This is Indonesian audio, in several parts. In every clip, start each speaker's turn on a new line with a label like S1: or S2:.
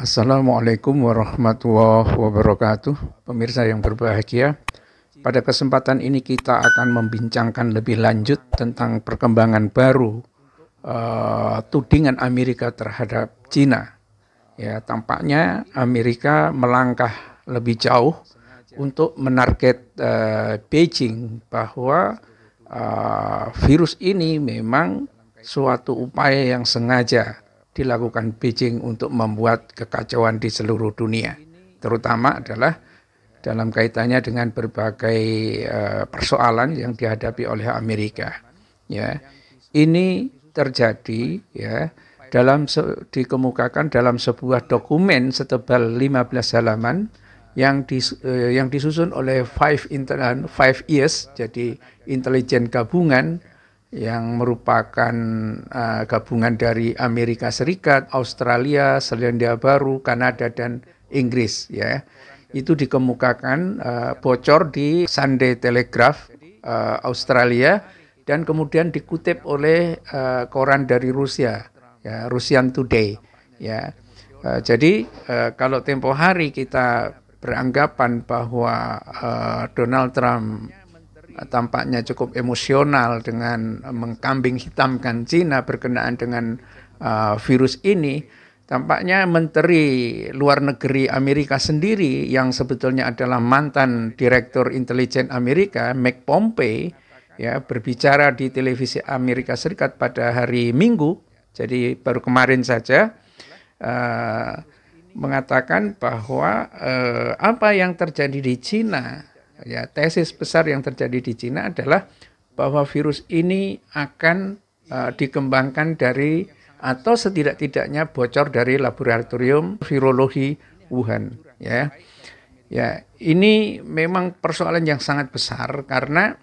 S1: Assalamualaikum warahmatullahi wabarakatuh. Pemirsa yang berbahagia, pada kesempatan ini kita akan membincangkan lebih lanjut tentang perkembangan baru uh, tudingan Amerika terhadap Cina. Ya, tampaknya Amerika melangkah lebih jauh untuk menarget uh, Beijing bahwa uh, virus ini memang suatu upaya yang sengaja dilakukan Beijing untuk membuat kekacauan di seluruh dunia, terutama adalah dalam kaitannya dengan berbagai eh, persoalan yang dihadapi oleh Amerika. Ya, ini terjadi ya dalam dikemukakan dalam sebuah dokumen setebal 15 halaman yang dis, uh, yang disusun oleh Five intern Five Years, jadi intelijen gabungan yang merupakan uh, gabungan dari Amerika Serikat, Australia, Selandia Baru, Kanada dan Inggris ya. Itu dikemukakan uh, bocor di Sunday Telegraph uh, Australia dan kemudian dikutip oleh uh, koran dari Rusia ya Russian Today ya. Uh, jadi uh, kalau tempo hari kita beranggapan bahwa uh, Donald Trump tampaknya cukup emosional dengan mengkambing hitamkan Cina berkenaan dengan uh, virus ini, tampaknya Menteri Luar Negeri Amerika sendiri yang sebetulnya adalah mantan Direktur Intelijen Amerika, Mike Pompeo, ya berbicara di televisi Amerika Serikat pada hari Minggu, jadi baru kemarin saja. Uh, mengatakan bahwa uh, apa yang terjadi di Cina ya tesis besar yang terjadi di Cina adalah bahwa virus ini akan uh, dikembangkan dari atau setidak-tidaknya bocor dari laboratorium virologi Wuhan ya. Ya, ini memang persoalan yang sangat besar karena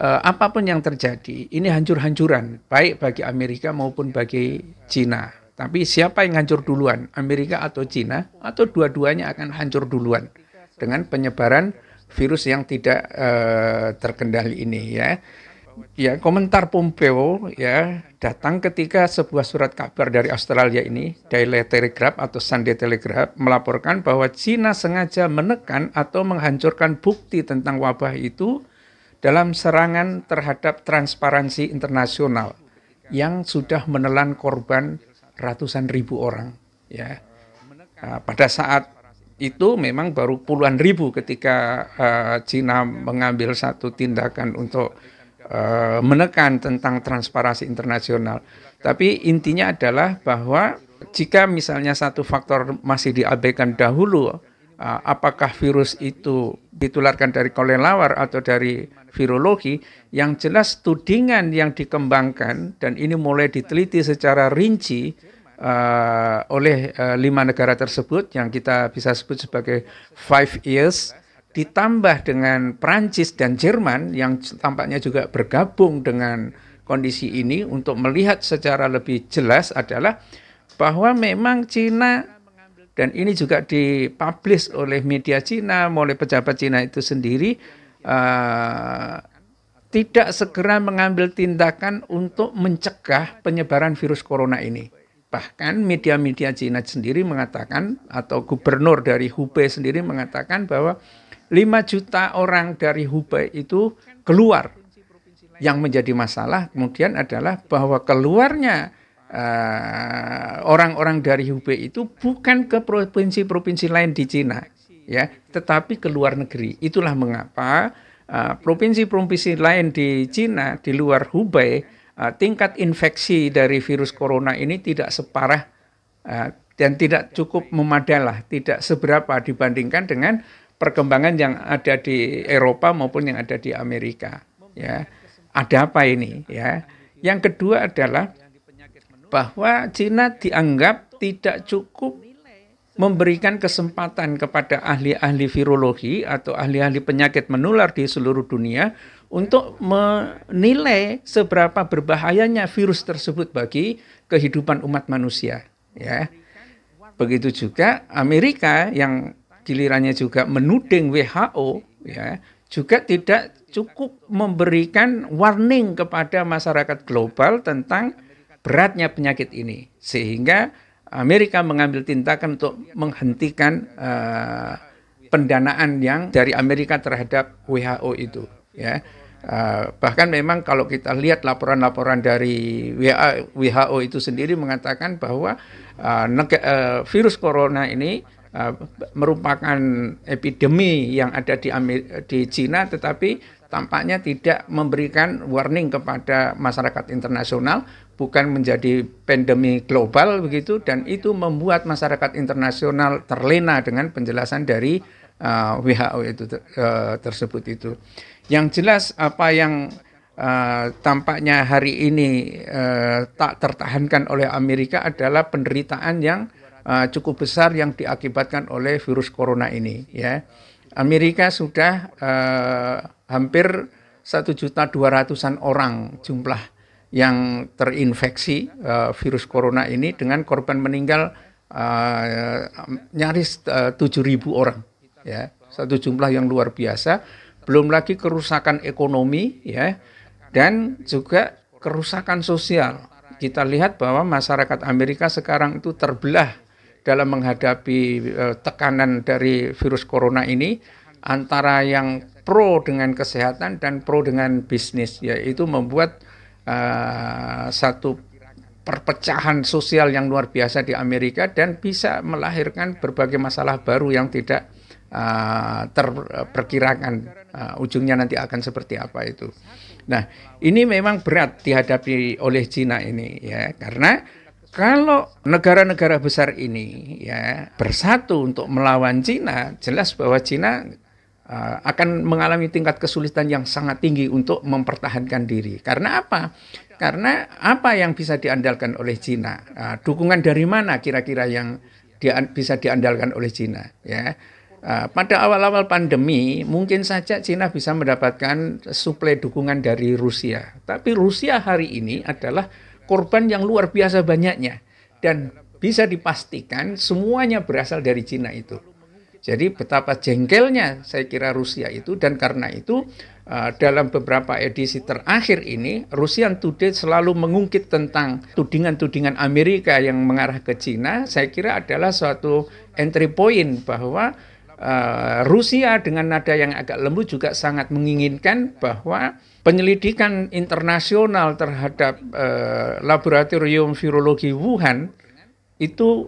S1: uh, apapun yang terjadi ini hancur-hancuran baik bagi Amerika maupun bagi Cina. Tapi siapa yang hancur duluan, Amerika atau Cina atau dua-duanya akan hancur duluan dengan penyebaran virus yang tidak uh, terkendali ini ya. Ya, komentar Pompeo ya datang ketika sebuah surat kabar dari Australia ini, Daily Telegraph atau Sunday Telegraph melaporkan bahwa Cina sengaja menekan atau menghancurkan bukti tentang wabah itu dalam serangan terhadap transparansi internasional yang sudah menelan korban ratusan ribu orang ya. Nah, pada saat itu memang baru puluhan ribu ketika uh, Cina mengambil satu tindakan untuk uh, menekan tentang transparansi internasional. Tapi intinya adalah bahwa jika misalnya satu faktor masih diabaikan dahulu, uh, apakah virus itu ditularkan dari kolelawar atau dari virologi, yang jelas tudingan yang dikembangkan dan ini mulai diteliti secara rinci uh, oleh uh, lima negara tersebut yang kita bisa sebut sebagai five years ditambah dengan Prancis dan Jerman yang tampaknya juga bergabung dengan kondisi ini untuk melihat secara lebih jelas adalah bahwa memang Cina dan ini juga dipublish oleh media Cina, oleh pejabat Cina itu sendiri uh, tidak segera mengambil tindakan untuk mencegah penyebaran virus corona ini. Bahkan media-media Cina sendiri mengatakan atau gubernur dari Hubei sendiri mengatakan bahwa 5 juta orang dari Hubei itu keluar. Yang menjadi masalah kemudian adalah bahwa keluarnya eh, orang-orang uh, dari Hubei itu bukan ke provinsi-provinsi lain di Cina ya, tetapi ke luar negeri. Itulah mengapa eh, provinsi-provinsi uh, lain di Cina di luar Hubei Eh, tingkat infeksi dari virus corona ini tidak separah eh, dan tidak cukup memadalah, tidak seberapa dibandingkan dengan perkembangan yang ada di Eropa maupun yang ada di Amerika. Ya, ada apa ini? Ya, yang kedua adalah bahwa Cina dianggap tidak cukup memberikan kesempatan kepada ahli-ahli virologi atau ahli-ahli penyakit menular di seluruh dunia untuk menilai seberapa berbahayanya virus tersebut bagi kehidupan umat manusia ya begitu juga Amerika yang gilirannya juga menuding WHO ya juga tidak cukup memberikan warning kepada masyarakat global tentang beratnya penyakit ini sehingga Amerika mengambil tindakan untuk menghentikan uh, pendanaan yang dari Amerika terhadap WHO itu ya Eh, bahkan memang kalau kita lihat laporan-laporan dari WHO itu sendiri mengatakan bahwa uh, uh, virus corona ini uh, merupakan epidemi yang ada di Amer di Cina tetapi tampaknya tidak memberikan warning kepada masyarakat internasional bukan menjadi pandemi global begitu dan itu membuat masyarakat internasional terlena dengan penjelasan dari uh, WHO itu uh, tersebut itu. Yang jelas apa yang uh, tampaknya hari ini uh, tak tertahankan oleh Amerika adalah penderitaan yang uh, cukup besar yang diakibatkan oleh virus corona ini ya. Amerika sudah uh, hampir dua ratusan orang jumlah yang terinfeksi uh, virus corona ini dengan korban meninggal uh, nyaris tujuh ribu orang ya. Satu jumlah yang luar biasa belum lagi kerusakan ekonomi ya dan juga kerusakan sosial. Kita lihat bahwa masyarakat Amerika sekarang itu terbelah dalam menghadapi e, tekanan dari virus corona ini antara yang pro dengan kesehatan dan pro dengan bisnis yaitu membuat uh, satu perpecahan sosial yang luar biasa di Amerika dan bisa melahirkan berbagai masalah baru yang tidak uh, terperkirakan uh, ujungnya nanti akan seperti apa itu. Nah, ini memang berat dihadapi oleh Cina ini ya, karena kalau negara-negara besar ini ya bersatu untuk melawan Cina, jelas bahwa Cina uh, akan mengalami tingkat kesulitan yang sangat tinggi untuk mempertahankan diri. Karena apa? Karena apa yang bisa diandalkan oleh Cina? Uh, dukungan dari mana kira-kira yang dia, bisa diandalkan oleh Cina? Ya, Ah, pada awal-awal pandemi, mungkin saja Cina bisa mendapatkan suplai dukungan dari Rusia. Tapi Rusia hari ini adalah korban yang luar biasa banyaknya. Dan bisa dipastikan semuanya berasal dari Cina itu. Jadi betapa jengkelnya saya kira Rusia itu. Dan karena itu ah, dalam beberapa edisi terakhir ini, Rusian Today selalu mengungkit tentang tudingan-tudingan Amerika yang mengarah ke Cina. Saya kira adalah suatu entry point bahwa Eh, Rusia dengan nada yang agak lembut juga sangat menginginkan bahwa penyelidikan internasional terhadap uh, laboratorium virologi Wuhan itu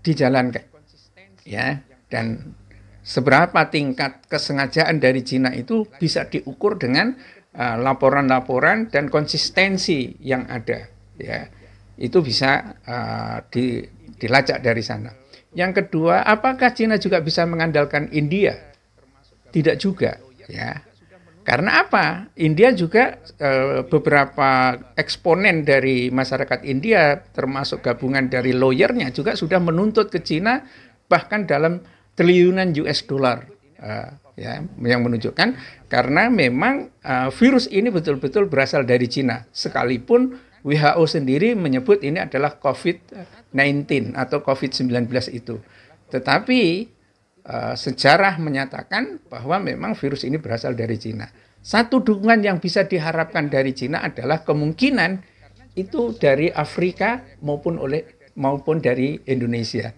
S1: dijalankan ya dan seberapa tingkat kesengajaan dari Cina itu bisa diukur dengan eh, laporan-laporan uh, dan konsistensi yang ada ya itu bisa uh, di, dilacak dari sana yang kedua, apakah Cina juga bisa mengandalkan India? Tidak juga, ya. Karena apa? India juga e, beberapa eksponen dari masyarakat India, termasuk gabungan dari lawyernya juga sudah menuntut ke Cina bahkan dalam triliunan US dollar. e, ya, yang menunjukkan karena memang e, virus ini betul-betul berasal dari Cina, sekalipun WHO sendiri menyebut ini adalah COVID-19 atau COVID-19 itu. Tetapi uh, sejarah menyatakan bahwa memang virus ini berasal dari Cina. Satu dukungan yang bisa diharapkan dari Cina adalah kemungkinan itu dari Afrika maupun oleh maupun dari Indonesia.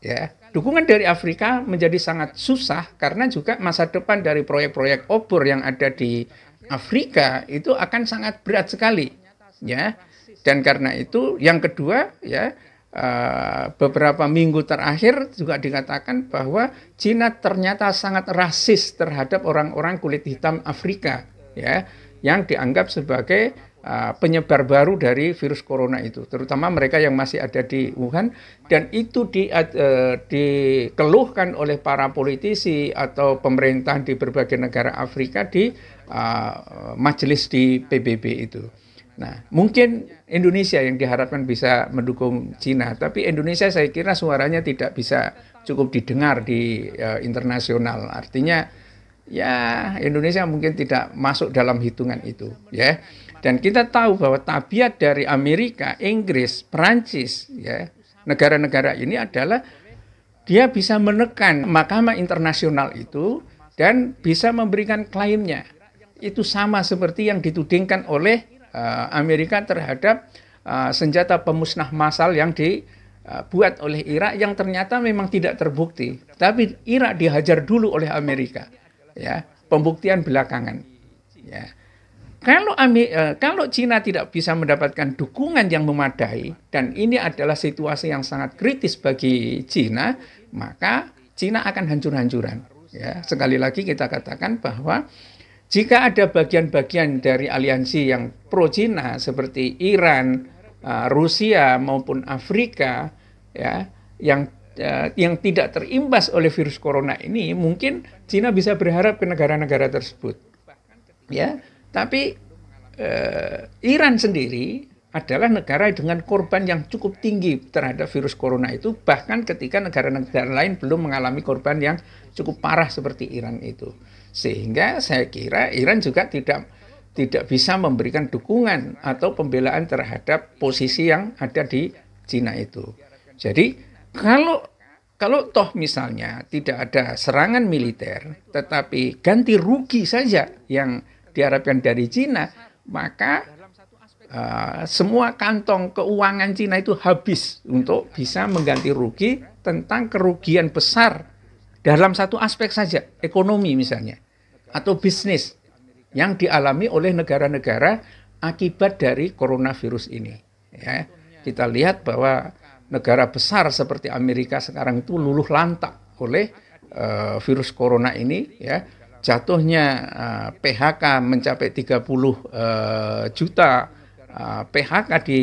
S1: Ya, dukungan dari Afrika menjadi sangat susah karena juga masa depan dari proyek-proyek obor yang ada di Afrika itu akan sangat berat sekali ya. Dan karena itu yang kedua ya eh, beberapa minggu terakhir juga dikatakan bahwa Cina ternyata sangat rasis terhadap orang-orang kulit hitam Afrika ya yang dianggap sebagai uh, penyebar baru dari virus corona itu terutama mereka yang masih ada di Wuhan dan itu di, uh, dikeluhkan oleh para politisi atau pemerintah di berbagai negara Afrika di uh, majelis di PBB itu. Nah, mungkin Indonesia yang diharapkan bisa mendukung Cina, tapi Indonesia saya kira suaranya tidak bisa cukup didengar di uh, internasional. Artinya ya Indonesia mungkin tidak masuk dalam hitungan itu, ya. Dan kita tahu bahwa tabiat dari Amerika, Inggris, Perancis, ya, negara-negara ini adalah dia bisa menekan mahkamah internasional itu dan bisa memberikan klaimnya. Itu sama seperti yang ditudingkan oleh Eh, Amerika terhadap eh, senjata pemusnah massal yang dibuat eh, oleh Irak yang ternyata memang tidak terbukti. Tapi Irak dihajar dulu oleh Amerika, ya pembuktian belakangan. Ya. Kalau kalau Cina tidak bisa mendapatkan dukungan yang memadai dan ini adalah situasi yang sangat kritis bagi Cina, maka Cina akan hancur-hancuran. Ya, sekali lagi kita katakan bahwa jika ada bagian-bagian dari aliansi yang pro-Cina seperti Iran, uh, Rusia maupun Afrika ya yang uh, yang tidak terimbas oleh virus corona ini mungkin Cina bisa berharap ke negara-negara tersebut. Ya, tapi eh, Iran sendiri adalah negara dengan korban yang cukup tinggi terhadap virus corona itu bahkan ketika negara-negara lain belum mengalami korban yang cukup parah seperti Iran itu. Sehingga saya kira Iran juga tidak tidak bisa memberikan dukungan atau pembelaan terhadap posisi yang ada di Cina itu. Jadi kalau kalau toh misalnya tidak ada serangan militer, tetapi ganti rugi saja yang diharapkan dari Cina, maka uh, semua kantong keuangan Cina itu habis untuk bisa mengganti rugi tentang kerugian besar dalam satu aspek saja, ekonomi misalnya, atau bisnis yang dialami oleh negara-negara akibat dari coronavirus ini. Ya, kita lihat bahwa negara besar seperti Amerika sekarang itu luluh lantak oleh uh, virus corona ini ya jatuhnya uh, eh, PHK mencapai 30 uh, eh, juta uh, PHK di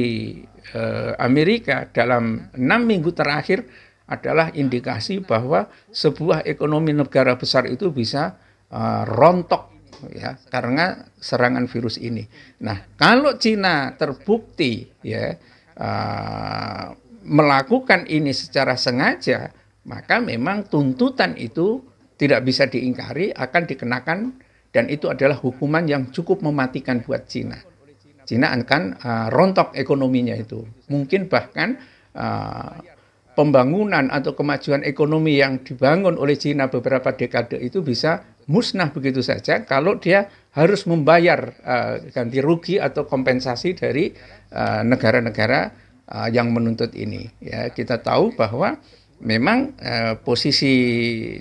S1: uh, Amerika dalam enam minggu terakhir adalah indikasi bahwa sebuah ekonomi negara besar itu bisa uh, rontok ya karena serangan virus ini. Nah, kalau Cina terbukti ya uh, melakukan ini secara sengaja, maka memang tuntutan itu tidak bisa diingkari akan dikenakan dan itu adalah hukuman yang cukup mematikan buat Cina. Cina akan uh, rontok ekonominya itu. Mungkin bahkan uh, pembangunan atau kemajuan ekonomi yang dibangun oleh Cina beberapa dekade itu bisa musnah begitu saja kalau dia harus membayar uh, ganti rugi atau kompensasi dari eh, negara-negara uh, uh, yang menuntut ini. Ya, kita tahu bahwa memang uh, posisi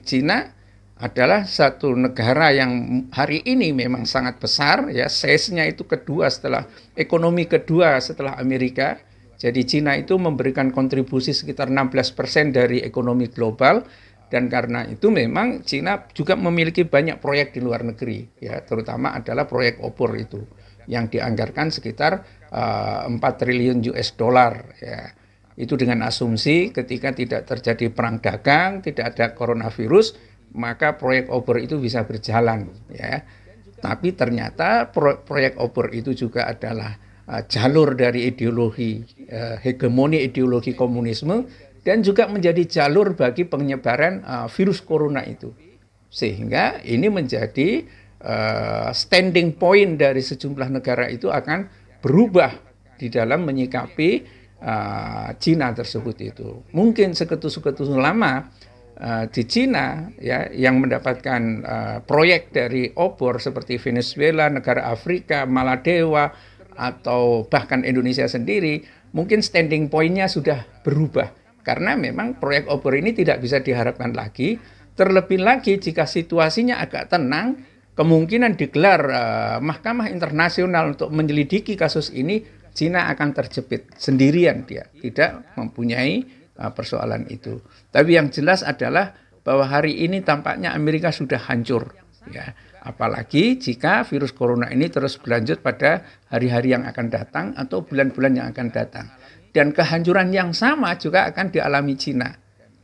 S1: Cina adalah satu negara yang hari ini memang sangat besar ya size-nya itu kedua setelah ekonomi kedua setelah Amerika jadi Cina itu memberikan kontribusi sekitar 16% dari ekonomi global dan karena itu memang Cina juga memiliki banyak proyek di luar negeri ya terutama adalah proyek opor itu yang dianggarkan sekitar uh, eh, 4 triliun US dollar ya. Itu dengan asumsi ketika tidak terjadi perang dagang, tidak ada coronavirus, maka proyek obor itu bisa berjalan ya. Tapi ternyata proyek obor itu juga adalah Uh, jalur dari ideologi uh, hegemoni ideologi komunisme dan juga menjadi jalur bagi penyebaran uh, virus corona itu. Sehingga ini menjadi standing point dari sejumlah negara itu akan berubah di dalam menyikapi uh, Cina tersebut itu. Mungkin sekutu-sekutu lama di Cina ya yang mendapatkan uh, proyek dari obor seperti Venezuela, negara Afrika, Maladewa, atau bahkan Indonesia sendiri, mungkin standing point-nya sudah berubah. Karena memang proyek obor ini tidak bisa diharapkan lagi, terlebih lagi jika situasinya agak tenang, kemungkinan digelar uh, Mahkamah Internasional untuk menyelidiki kasus ini, Cina akan terjepit sendirian dia, tidak mempunyai uh, persoalan itu. Tapi yang jelas adalah bahwa hari ini tampaknya Amerika sudah hancur, ya Apalagi jika virus corona ini terus berlanjut pada hari-hari yang akan datang atau bulan-bulan yang akan datang. Dan kehancuran yang sama juga akan dialami Cina.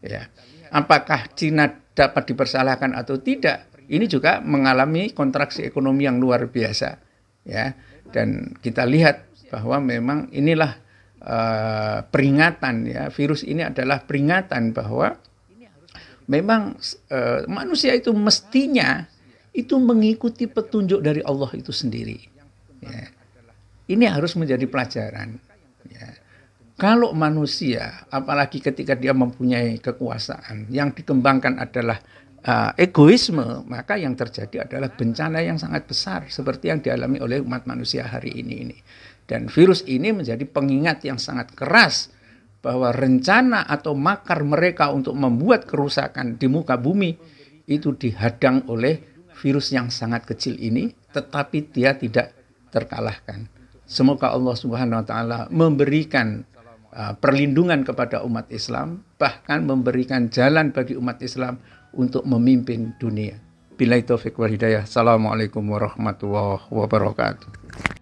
S1: Ya. Apakah Cina dapat dipersalahkan atau tidak? Ini juga mengalami kontraksi ekonomi yang luar biasa. Ya. Dan kita lihat bahwa memang inilah uh, peringatan ya, virus ini adalah peringatan bahwa memang uh, manusia itu mestinya itu mengikuti petunjuk dari Allah itu sendiri. Ya. Ini harus menjadi pelajaran. Ya. Kalau manusia, apalagi ketika dia mempunyai kekuasaan, yang dikembangkan adalah uh, egoisme, maka yang terjadi adalah bencana yang sangat besar seperti yang dialami oleh umat manusia hari ini ini. Dan virus ini menjadi pengingat yang sangat keras bahwa rencana atau makar mereka untuk membuat kerusakan di muka bumi itu dihadang oleh virus yang sangat kecil ini, tetapi dia tidak terkalahkan. Semoga Allah Subhanahu wa taala memberikan uh, perlindungan kepada umat Islam, bahkan memberikan jalan bagi umat Islam untuk memimpin dunia. Bila itu hidayah. Assalamualaikum warahmatullahi wabarakatuh.